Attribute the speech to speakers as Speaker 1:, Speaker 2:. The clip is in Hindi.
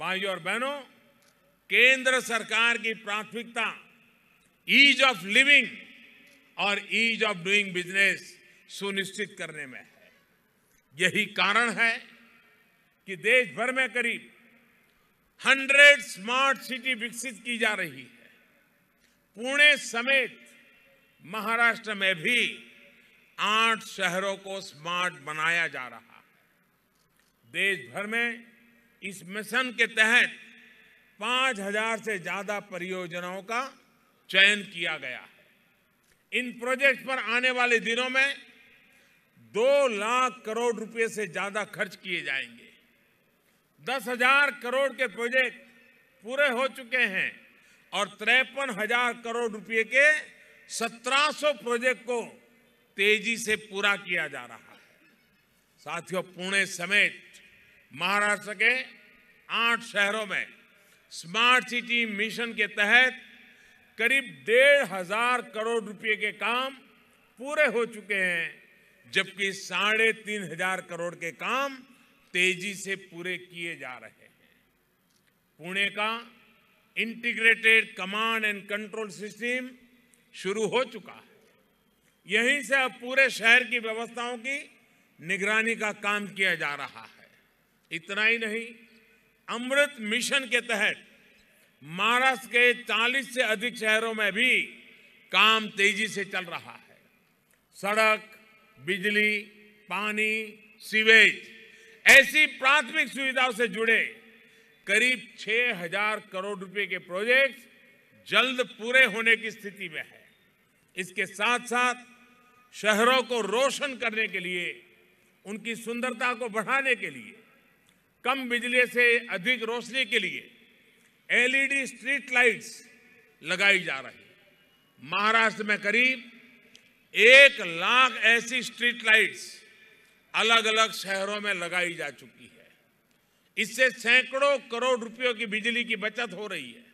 Speaker 1: भाइयों और बहनों केंद्र सरकार की प्राथमिकता ईज ऑफ लिविंग और ईज ऑफ डूइंग बिजनेस सुनिश्चित करने में है यही कारण है कि देश भर में करीब हंड्रेड स्मार्ट सिटी विकसित की जा रही है पुणे समेत महाराष्ट्र में भी आठ शहरों को स्मार्ट बनाया जा रहा है देश भर में इस मिशन के तहत 5000 से ज्यादा परियोजनाओं का चयन किया गया है इन प्रोजेक्ट पर आने वाले दिनों में दो लाख करोड़ रुपए से ज्यादा खर्च किए जाएंगे दस हजार करोड़ के प्रोजेक्ट पूरे हो चुके हैं और तिरपन हजार करोड़ रुपए के 1700 प्रोजेक्ट को तेजी से पूरा किया जा रहा है साथियों पुणे समेत महाराष्ट्र के आठ शहरों में स्मार्ट सिटी मिशन के तहत करीब डेढ़ हजार करोड़ रुपए के काम पूरे हो चुके हैं जबकि साढ़े तीन हजार करोड़ के काम तेजी से पूरे किए जा रहे हैं पुणे का integrated command and control system शुरू हो चुका है यहीं से अब पूरे शहर की व्यवस्थाओं की निगरानी का काम किया जा रहा है इतना ही नहीं अमृत मिशन के तहत महाराष्ट्र के 40 से अधिक शहरों में भी काम तेजी से चल रहा है सड़क बिजली पानी सीवेज ऐसी प्राथमिक सुविधाओं से जुड़े करीब 6000 करोड़ रुपए के प्रोजेक्ट जल्द पूरे होने की स्थिति में है इसके साथ साथ शहरों को रोशन करने के लिए उनकी सुंदरता को बढ़ाने के लिए कम बिजली से अधिक रोशनी के लिए एलईडी स्ट्रीट लाइट्स लगाई जा रही है महाराष्ट्र में करीब एक लाख ऐसी स्ट्रीट लाइट्स अलग अलग शहरों में लगाई जा चुकी है इससे सैकड़ों करोड़ रुपयों की बिजली की बचत हो रही है